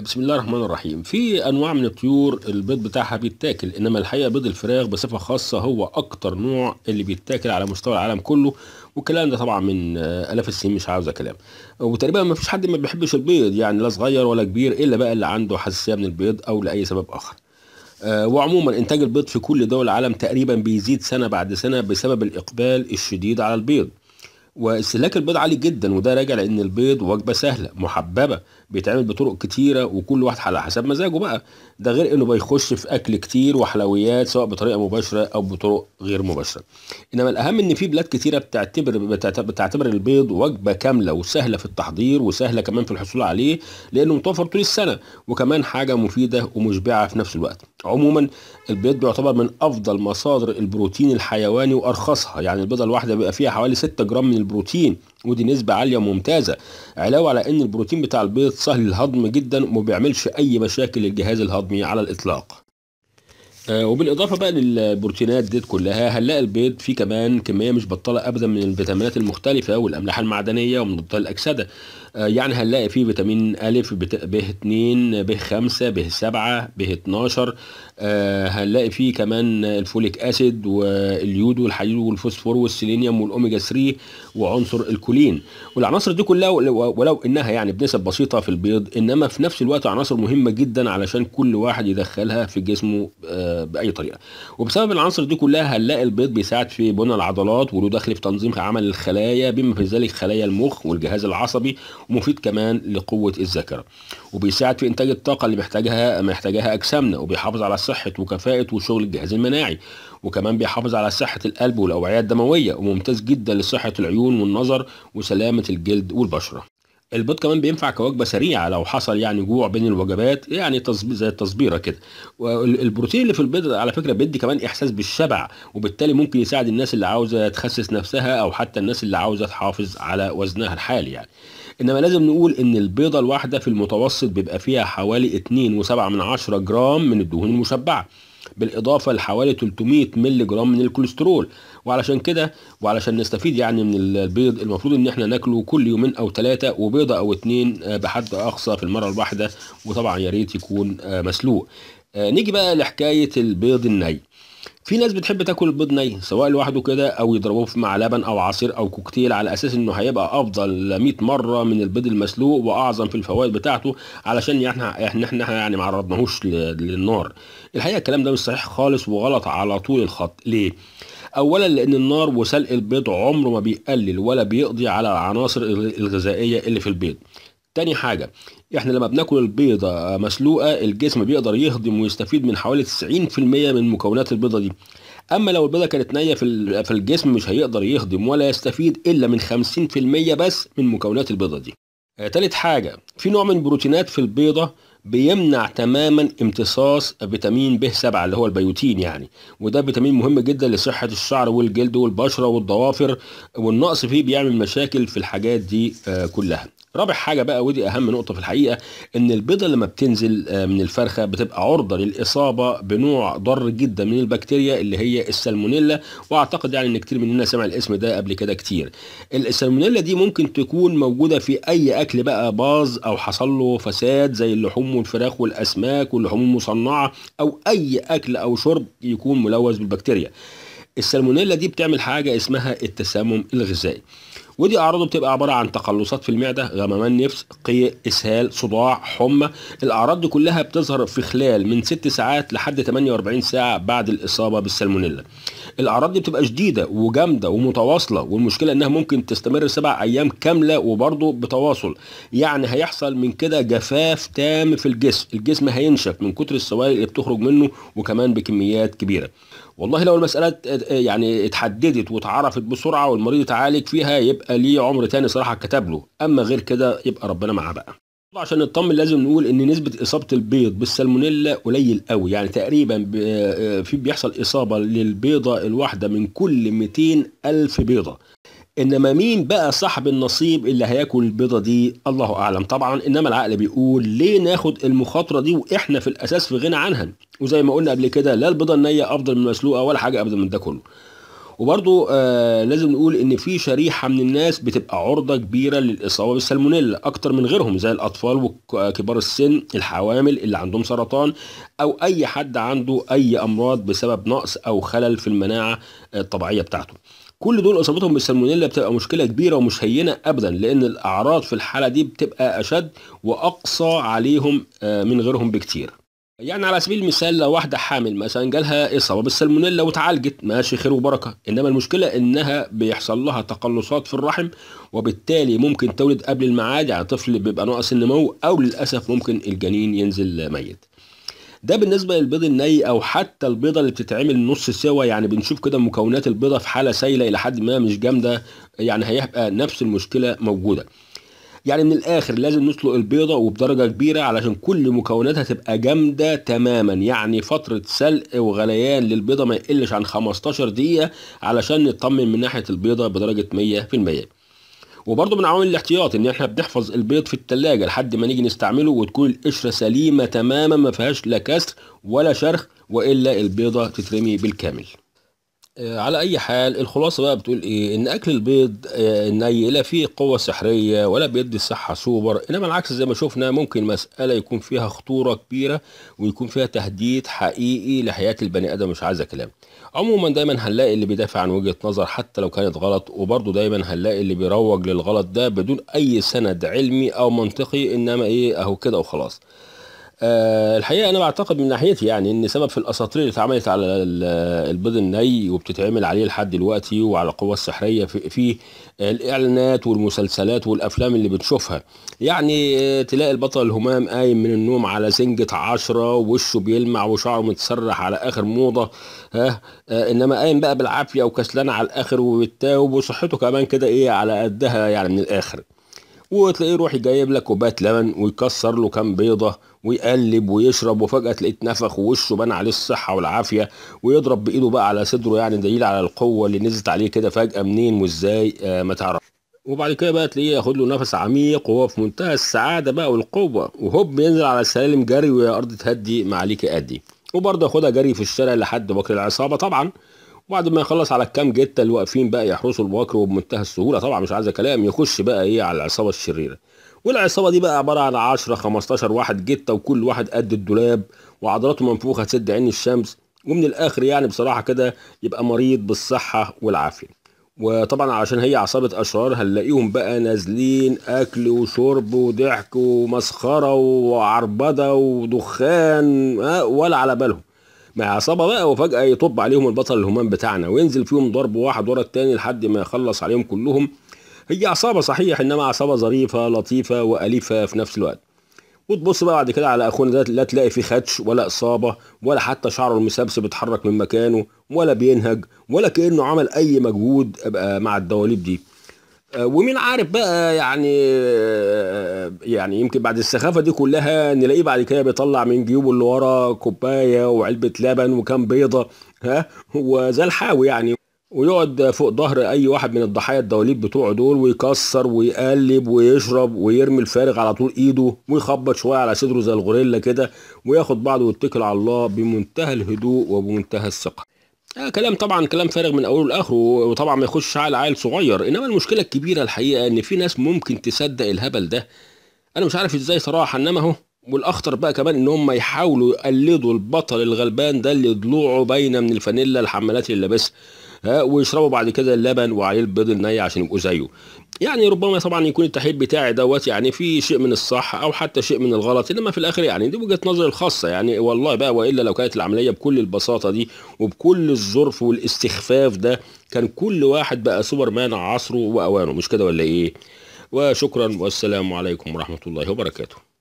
بسم الله الرحمن الرحيم في انواع من الطيور البيض بتاعها بيتاكل انما الحقيقه بيض الفراخ بصفه خاصه هو اكتر نوع اللي بيتاكل على مستوى العالم كله والكلام ده طبعا من آه، الاف السنين مش عاوزه كلام وتقريبا ما فيش حد ما بيحبش البيض يعني لا صغير ولا كبير الا بقى اللي عنده حساسيه من البيض او لاي سبب اخر آه، وعموما انتاج البيض في كل دول العالم تقريبا بيزيد سنه بعد سنه بسبب الاقبال الشديد على البيض واستهلاك البيض عالي جدا وده راجع لان البيض وجبه سهله محببه بيتعمل بطرق كتيره وكل واحد على حسب مزاجه بقى ده غير انه بيخش في اكل كتير وحلويات سواء بطريقه مباشره او بطرق غير مباشره انما الاهم ان في بلاد كتيره بتعتبر بتعتبر البيض وجبه كامله وسهله في التحضير وسهله كمان في الحصول عليه لانه متوفر طول السنه وكمان حاجه مفيده ومشبعه في نفس الوقت عموما البيض بيعتبر من افضل مصادر البروتين الحيواني وارخصها يعني البيضه الواحده بيبقى فيها حوالي 6 جرام من البروتين ودي نسبه عاليه وممتازه علاوه على ان البروتين بتاع البيض سهل الهضم جدا وما بيعملش اي مشاكل للجهاز الهضمي على الاطلاق آه، وبالاضافه بقى للبروتينات ديت كلها هنلاقي البيض فيه كمان كميه مش بطاله ابدا من الفيتامينات المختلفه والاملاح المعدنيه ومضادات الاكسده آه، يعني هنلاقي فيه فيتامين ا ب 2 ب 5 ب 7 ب 12 آه، هنلاقي فيه كمان الفوليك اسيد واليود والحديد والفوسفور والسيلينيوم والاوميجا 3 وعنصر الكولين والعناصر دي كلها ولو انها يعني بنسب بسيطه في البيض انما في نفس الوقت عناصر مهمه جدا علشان كل واحد يدخلها في جسمه باي طريقه وبسبب العناصر دي كلها هنلاقي البيض بيساعد في بناء العضلات وله دخل في تنظيم عمل الخلايا بما في ذلك خلايا المخ والجهاز العصبي ومفيد كمان لقوه الذاكره وبيساعد في انتاج الطاقه اللي محتاجها محتاجها اجسامنا وبيحافظ على صحه وكفاءه وشغل الجهاز المناعي وكمان بيحافظ على صحه القلب والاوعيه الدمويه وممتاز جدا لصحه العيون والنظر وسلامه الجلد والبشره البيض كمان بينفع كوجبه سريعه لو حصل يعني جوع بين الوجبات يعني تصبي زي التصبيره كده والبروتين اللي في البيض على فكره بيدي كمان احساس بالشبع وبالتالي ممكن يساعد الناس اللي عاوزه تخسس نفسها او حتى الناس اللي عاوزه تحافظ على وزنها الحالي يعني انما لازم نقول ان البيضه الواحده في المتوسط بيبقى فيها حوالي 2.7 جرام من الدهون المشبعه بالاضافه لحوالي 300 مللي جرام من الكوليسترول وعلشان كده وعلشان نستفيد يعني من البيض المفروض ان احنا ناكله كل يومين او ثلاثه وبيضه او اثنين آه، بحد اقصى في المره الواحده وطبعا يا ريت يكون آه، مسلوق آه، نيجي بقى لحكايه البيض الني في ناس بتحب تاكل البيض ني سواء لوحده كده او يضربوه مع لبن او عصير او كوكتيل على اساس انه هيبقى افضل 100 مره من البيض المسلوق واعظم في الفوائد بتاعته علشان احنا احنا احنا يعني ما عرضناهوش للنار الحقيقه الكلام ده مش صحيح خالص وغلط على طول الخط ليه اولا لان النار وسلق البيض عمره ما بيقلل ولا بيقضي على العناصر الغذائيه اللي في البيض تاني حاجة احنا لما بناكل البيضة مسلوقة الجسم بيقدر يهضم ويستفيد من حوالي 90% من مكونات البيضة دي اما لو البيضة كانت نية في الجسم مش هيقدر يهضم ولا يستفيد الا من 50% بس من مكونات البيضة دي آه، تالت حاجة في نوع من البروتينات في البيضة بيمنع تماما امتصاص فيتامين ب 7 اللي هو البيوتين يعني وده فيتامين مهم جدا لصحه الشعر والجلد والبشره والضوافر والنقص فيه بيعمل مشاكل في الحاجات دي آه، كلها رابع حاجة بقى ودي أهم نقطة في الحقيقة إن البيضة لما بتنزل آه، من الفرخة بتبقى عرضة للإصابة بنوع ضار جدا من البكتيريا اللي هي السالمونيلا وأعتقد يعني إن كتير مننا سمع الاسم ده قبل كده كتير. السالمونيلا دي ممكن تكون موجودة في أي أكل بقى باظ أو حصل له فساد زي اللحوم والفراخ والأسماك واللحوم المصنعة أو أي أكل أو شرب يكون ملوث بالبكتيريا. السالمونيلا دي بتعمل حاجة اسمها التسمم الغذائي. ودي اعراضه بتبقى عباره عن تقلصات في المعده غممان نفس قيء اسهال صداع حمى الاعراض دي كلها بتظهر في خلال من 6 ساعات لحد 48 ساعه بعد الاصابه بالسالمونيلا الاعراض دي بتبقى شديده وجامده ومتواصله والمشكله انها ممكن تستمر سبع ايام كامله وبرضه بتواصل يعني هيحصل من كده جفاف تام في الجسم الجسم هينشف من كتر السوائل اللي بتخرج منه وكمان بكميات كبيره والله لو المساله يعني اتحددت واتعرفت بسرعه والمريض اتعالج فيها يبقى يبقى ليه عمر تاني صراحه كتب له اما غير كده يبقى ربنا معاه بقى عشان نطمن لازم نقول ان نسبه اصابه البيض بالسلمونيلا قليل قوي يعني تقريبا آه، في بيحصل اصابه للبيضه الواحده من كل 200 الف بيضه انما مين بقى صاحب النصيب اللي هياكل البيضه دي الله اعلم طبعا انما العقل بيقول ليه ناخد المخاطره دي واحنا في الاساس في غنى عنها وزي ما قلنا قبل كده لا البيضه النيه افضل من المسلوقه ولا حاجه ابدا من ده كله وبرضو آه لازم نقول ان في شريحه من الناس بتبقى عرضه كبيره للاصابه بالسالمونيلا اكتر من غيرهم زي الاطفال وكبار السن الحوامل اللي عندهم سرطان او اي حد عنده اي امراض بسبب نقص او خلل في المناعه آه، الطبيعيه بتاعته كل دول اصابتهم بالسالمونيلا بتبقى مشكله كبيره ومش هينه ابدا لان الاعراض في الحاله دي بتبقى اشد واقصى عليهم آه، من غيرهم بكتير يعني على سبيل المثال لو واحدة حامل مثلا جالها إصابة بالسلمونيلا وتعالجت ماشي خير وبركة إنما المشكلة إنها بيحصل لها تقلصات في الرحم وبالتالي ممكن تولد قبل الميعاد يعني طفل بيبقى ناقص النمو أو للأسف ممكن الجنين ينزل ميت ده بالنسبة للبيض الني أو حتى البيضة اللي بتتعمل نص سوا يعني بنشوف كده مكونات البيضة في حالة سايلة إلى حد ما مش جامدة يعني هيبقى نفس المشكلة موجودة يعني من الاخر لازم نسلق البيضه وبدرجه كبيره علشان كل مكوناتها تبقى جامده تماما يعني فتره سلق وغليان للبيضه ما يقلش عن 15 دقيقه علشان نطمن من ناحيه البيضه بدرجه 100% وبرضه من عوامل الاحتياط ان احنا بنحفظ البيض في التلاجة لحد ما نيجي نستعمله وتكون القشره سليمه تماما ما فيهاش لا كسر ولا شرخ والا البيضه تترمي بالكامل آه، على اي حال الخلاصه بقى بتقول ايه ان اكل البيض الني آه، لا فيه قوه سحريه ولا بيدي الصحه سوبر انما العكس زي ما شفنا ممكن مساله يكون فيها خطوره كبيره ويكون فيها تهديد حقيقي لحياه البني ادم مش عايزه كلام عموما دايما هنلاقي اللي بيدافع عن وجهه نظر حتى لو كانت غلط وبرده دايما هنلاقي اللي بيروج للغلط ده بدون اي سند علمي او منطقي انما ايه اهو كده وخلاص أه الحقيقه انا بعتقد من ناحيتي يعني ان سبب في الاساطير اللي اتعملت على البيض الني وبتتعمل عليه لحد دلوقتي وعلى القوى السحريه في, في الاعلانات والمسلسلات والافلام اللي بنشوفها يعني آه، تلاقي البطل الهمام قايم من النوم على سنجه عشرة وشه بيلمع وشعره متسرح على اخر موضه ها أه انما قايم بقى بالعافيه وكسلان على الاخر وبتاوب وصحته كمان كده ايه على قدها يعني من الاخر وتلاقيه يروح جايب لك كوبايه لبن ويكسر له كام بيضه ويقلب ويشرب وفجاه تلاقيه اتنفخ ووشه بان عليه الصحه والعافيه ويضرب بايده بقى على صدره يعني دليل على القوه اللي نزلت عليه كده فجاه منين وازاي آه ما تعرفش وبعد كده بقى تلاقيه ياخد له نفس عميق وهو في منتهى السعاده بقى والقوه وهوب ينزل على السلالم جري ويا ارض تهدي ما عليك ادي وبرضه ياخدها جري في الشارع لحد بكر العصابه طبعا وبعد ما يخلص على الكام جته اللي واقفين بقى يحرسوا البواكر وبمنتهى السهوله طبعا مش عايزه كلام يخش بقى ايه على العصابه الشريره والعصابه دي بقى عباره عن 10 15 واحد جته وكل واحد قد الدولاب وعضلاته منفوخه تسد عين الشمس ومن الاخر يعني بصراحه كده يبقى مريض بالصحه والعافيه وطبعا علشان هي عصابة أشرار هنلاقيهم بقى نازلين أكل وشرب وضحك ومسخرة وعربدة ودخان آه، ولا على بالهم مع عصابه بقى وفجاه يطب عليهم البطل الهمام بتاعنا وينزل فيهم ضرب واحد ورا التاني لحد ما يخلص عليهم كلهم هي عصابه صحيح انما عصابه ظريفه لطيفه واليفه في نفس الوقت وتبص بقى بعد كده على اخونا ده لا تلاقي فيه خدش ولا اصابه ولا حتى شعره المسبسب بيتحرك من مكانه ولا بينهج ولا كانه عمل اي مجهود مع الدواليب دي ومين عارف بقى يعني يعني يمكن بعد السخافه دي كلها نلاقيه بعد كده بيطلع من جيوبه اللي ورا كوبايه وعلبه لبن وكام بيضه ها وزي الحاوي يعني ويقعد فوق ظهر اي واحد من الضحايا الدواليب بتوعه دول ويكسر ويقلب ويشرب ويرمي الفارغ على طول ايده ويخبط شويه على صدره زي الغوريلا كده وياخد بعضه ويتكل على الله بمنتهى الهدوء وبمنتهى الثقه آه كلام طبعا كلام فارغ من اوله لاخره وطبعا ما يخش على عيل صغير انما المشكله الكبيره الحقيقه ان في ناس ممكن تصدق الهبل ده انا مش عارف ازاي صراحه انما اهو والاخطر بقى كمان ان هم يحاولوا يقلدوا البطل الغلبان ده اللي ضلوعه باينه من الفانيلا الحملات اللي لابسها آه، ويشربوا بعد كده اللبن وعليه البيض الني عشان يبقوا زيه يعني ربما طبعا يكون التحليل بتاعي دوت يعني في شيء من الصح او حتى شيء من الغلط انما في الاخر يعني دي وجهه نظري الخاصه يعني والله بقى والا لو كانت العمليه بكل البساطه دي وبكل الظرف والاستخفاف ده كان كل واحد بقى سوبر مان عصره واوانه مش كده ولا ايه؟ وشكرا والسلام عليكم ورحمه الله وبركاته.